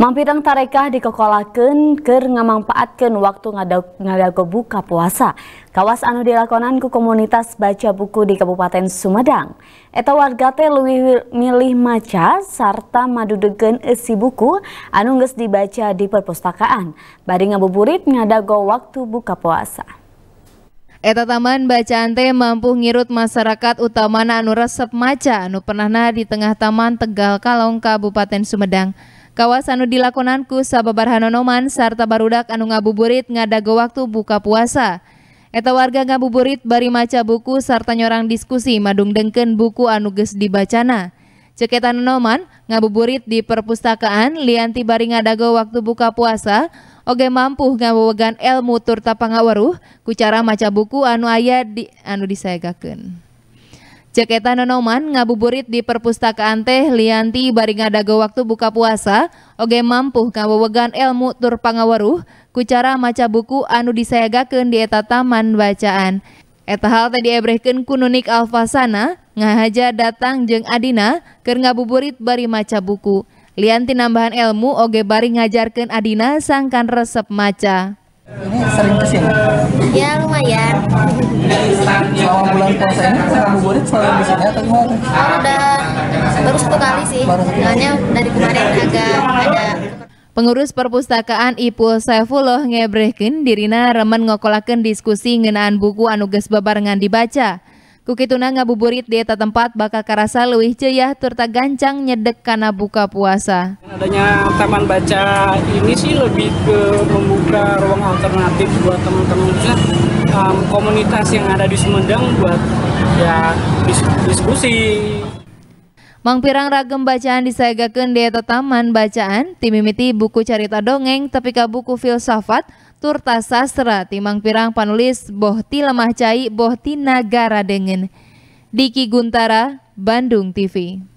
Mampirang tarekah dikekolaken ker ngamangpaatkan waktu ngadago buka puasa. Kawas anu dilakonan ku komunitas baca buku di Kabupaten Sumedang. Eta warga teh lebih milih maca serta madudegen esi buku anu geus dibaca di perpustakaan. Bari ngabuburit ngadago waktu buka puasa. Eta taman bacaan teh mampu ngirut masyarakat utamana anu resep maca anu pernah di tengah taman Tegal Kalong Kabupaten Sumedang. Kawasan dilakonanku sababar hanonoman sarta barudak anu ngabuburit ngadago waktu buka puasa. Eta warga ngabuburit bari maca buku sarta nyorang diskusi madung dengken buku anu geus dibacana. Ceketan noman ngabuburit di perpustakaan lianti bari ngadago waktu buka puasa oge mampu ngawewegan ilmu turta pangawaruh ku cara maca buku anu aya di anu disaegakeun. Jaketa nonoman ngabuburit di perpustakaan teh lianti baring ngadago waktu buka puasa oge mampu ngawewegan ilmu tur pangawaruh kucara maca buku anu disayagakeun di eta taman bacaan. Eta hal tadi ebrehkeun kununik Nunik Alfasana ngahaja datang jeng Adina keur ngabuburit bari maca buku. Lianti nambahan ilmu oge bari ngajarkeun Adina sangkan resep maca. Ini sering kesini? Ya lumayan. Selama puasanya selalu di sini atau gimana? Udah baru satu kali sih. Soalnya dari kemarin agak ada Pengurus perpustakaan Ipul Saifullah Ngebrekin dirina remen ngokolakan diskusi ngenaan buku anuges geus babarengan dibaca. Kukituna ngabuburit di eta tempat bakal karasa lebih ceyah turta gancang nyedek karena buka puasa. Adanya taman baca ini sih lebih ke membuka ruang alternatif buat teman-teman um, komunitas yang ada di Sumedang buat ya diskusi. Mangpirang ragam bacaan disayagakan di eta taman bacaan timimiti buku carita dongeng tepika buku filsafat turta sastra Timang Pirang panulis bohti lemah cai bohti nagara dengen Diki Guntara Bandung TV